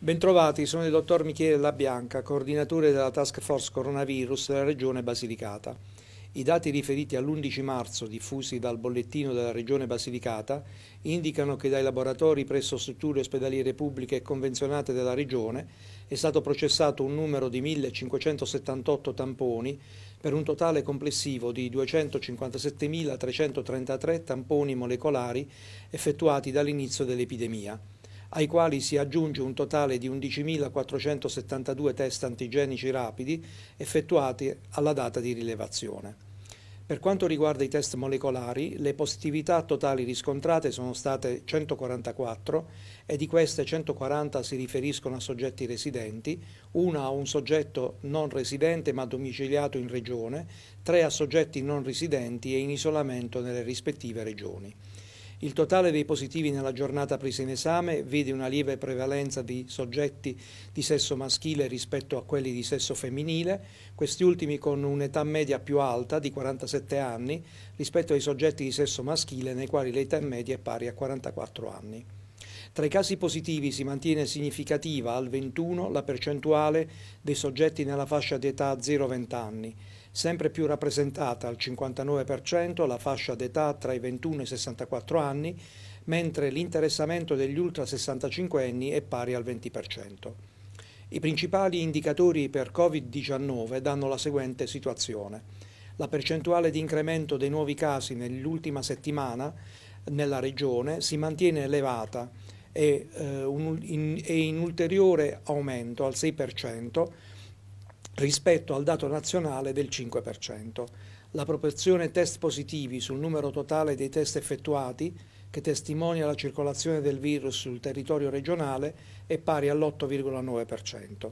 Bentrovati, sono il dottor Michele Labianca, coordinatore della Task Force Coronavirus della Regione Basilicata. I dati riferiti all'11 marzo, diffusi dal bollettino della Regione Basilicata, indicano che dai laboratori presso strutture ospedaliere pubbliche e convenzionate della Regione è stato processato un numero di 1.578 tamponi per un totale complessivo di 257.333 tamponi molecolari effettuati dall'inizio dell'epidemia ai quali si aggiunge un totale di 11.472 test antigenici rapidi effettuati alla data di rilevazione. Per quanto riguarda i test molecolari, le positività totali riscontrate sono state 144 e di queste 140 si riferiscono a soggetti residenti, una a un soggetto non residente ma domiciliato in regione, tre a soggetti non residenti e in isolamento nelle rispettive regioni. Il totale dei positivi nella giornata presa in esame vede una lieve prevalenza di soggetti di sesso maschile rispetto a quelli di sesso femminile, questi ultimi con un'età media più alta di 47 anni rispetto ai soggetti di sesso maschile nei quali l'età media è pari a 44 anni. Tra i casi positivi si mantiene significativa al 21 la percentuale dei soggetti nella fascia di età 0-20 anni, sempre più rappresentata al 59% la fascia d'età tra i 21 e i 64 anni, mentre l'interessamento degli ultra 65 anni è pari al 20%. I principali indicatori per Covid-19 danno la seguente situazione. La percentuale di incremento dei nuovi casi nell'ultima settimana nella regione si mantiene elevata e eh, un, in, in ulteriore aumento al 6%, rispetto al dato nazionale del 5%. La proporzione test positivi sul numero totale dei test effettuati, che testimonia la circolazione del virus sul territorio regionale, è pari all'8,9%.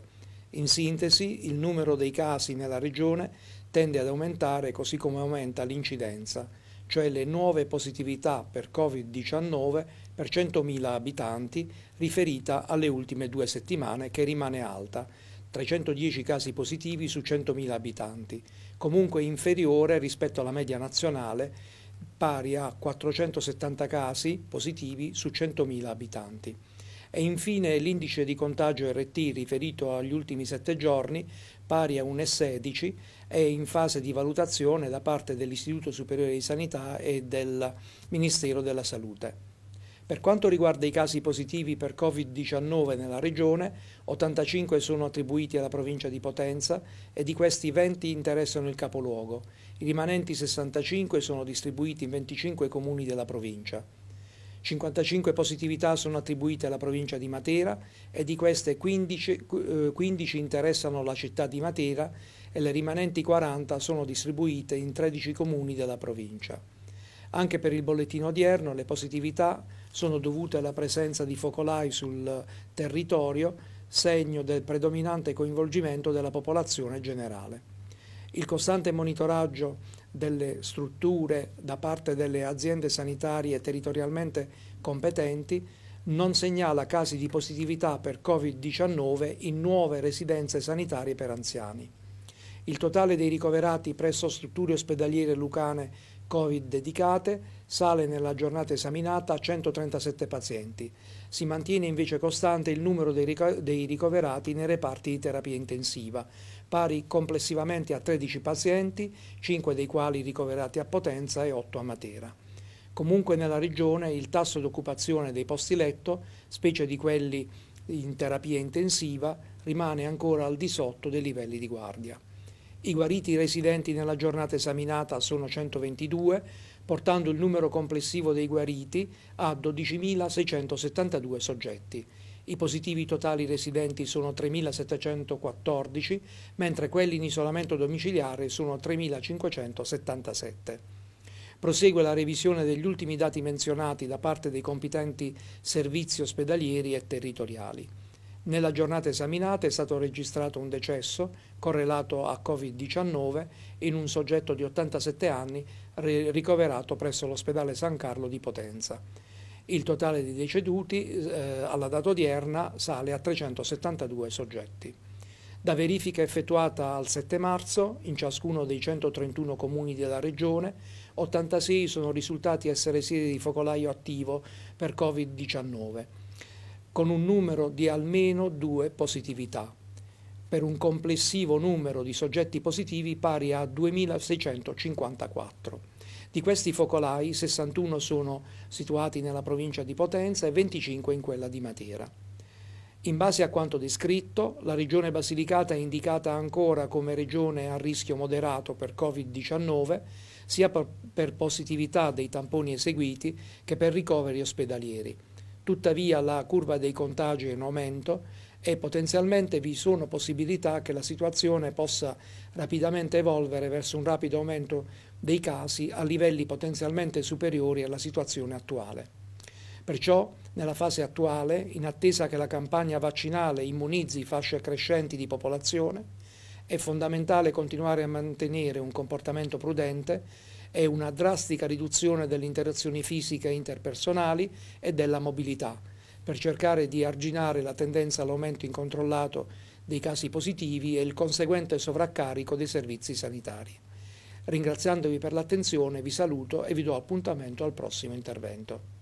In sintesi, il numero dei casi nella regione tende ad aumentare così come aumenta l'incidenza, cioè le nuove positività per Covid-19 per 100.000 abitanti riferita alle ultime due settimane che rimane alta 310 casi positivi su 100.000 abitanti, comunque inferiore rispetto alla media nazionale pari a 470 casi positivi su 100.000 abitanti. E infine l'indice di contagio RT riferito agli ultimi 7 giorni, pari a 1,16, è in fase di valutazione da parte dell'Istituto Superiore di Sanità e del Ministero della Salute. Per quanto riguarda i casi positivi per Covid-19 nella regione, 85 sono attribuiti alla provincia di Potenza e di questi 20 interessano il capoluogo. I rimanenti 65 sono distribuiti in 25 comuni della provincia. 55 positività sono attribuite alla provincia di Matera e di queste 15, 15, eh, interessano la città di Matera e le rimanenti 40 sono distribuite in 13 comuni della provincia. Anche per il bollettino odierno le positività sono dovute alla presenza di focolai sul territorio, segno del predominante coinvolgimento della popolazione generale. Il costante monitoraggio delle strutture da parte delle aziende sanitarie territorialmente competenti non segnala casi di positività per Covid-19 in nuove residenze sanitarie per anziani. Il totale dei ricoverati presso strutture ospedaliere lucane Covid dedicate, sale nella giornata esaminata a 137 pazienti. Si mantiene invece costante il numero dei, ricoverati nei reparti di terapia intensiva, pari complessivamente a 13 pazienti, 5 dei quali ricoverati a Potenza e 8 a Matera. Comunque nella regione il tasso di occupazione dei posti letto, specie di quelli in terapia intensiva, rimane ancora al di sotto dei livelli di guardia. I guariti residenti nella giornata esaminata sono 122, portando il numero complessivo dei guariti a 12.672 soggetti. I positivi totali residenti sono 3.714, mentre quelli in isolamento domiciliare sono 3.577. Prosegue la revisione degli ultimi dati menzionati da parte dei competenti servizi ospedalieri e territoriali. Nella giornata esaminata è stato registrato un decesso correlato a Covid-19 in un soggetto di 87 anni ricoverato presso l'ospedale San Carlo di Potenza. Il totale di deceduti eh, alla data odierna sale a 372 soggetti. Da verifica effettuata al 7 marzo in ciascuno dei 131 comuni della regione, 86 sono risultati essere sede di focolaio attivo per Covid-19 con un numero di almeno due positività, per un complessivo numero di soggetti positivi pari a 2654. Di questi focolai 61 sono situati nella provincia di Potenza e 25 in quella di Matera. In base a quanto descritto, la regione Basilicata è indicata ancora come regione a rischio moderato per Covid-19, sia per positività dei tamponi eseguiti che per ricoveri ospedalieri tuttavia la curva dei contagi è in aumento e potenzialmente vi sono possibilità che la situazione possa rapidamente evolvere verso un rapido aumento dei casi a livelli potenzialmente superiori alla situazione attuale. Perciò, nella fase attuale, in attesa che la campagna vaccinale immunizzi fasce crescenti di popolazione, è fondamentale continuare a mantenere un comportamento prudente è una drastica riduzione delle interazioni fisiche interpersonali e della mobilità, per cercare di arginare la tendenza all'aumento incontrollato dei casi positivi e il conseguente sovraccarico dei servizi sanitari. Ringraziandovi per l'attenzione vi saluto e vi do appuntamento al prossimo intervento.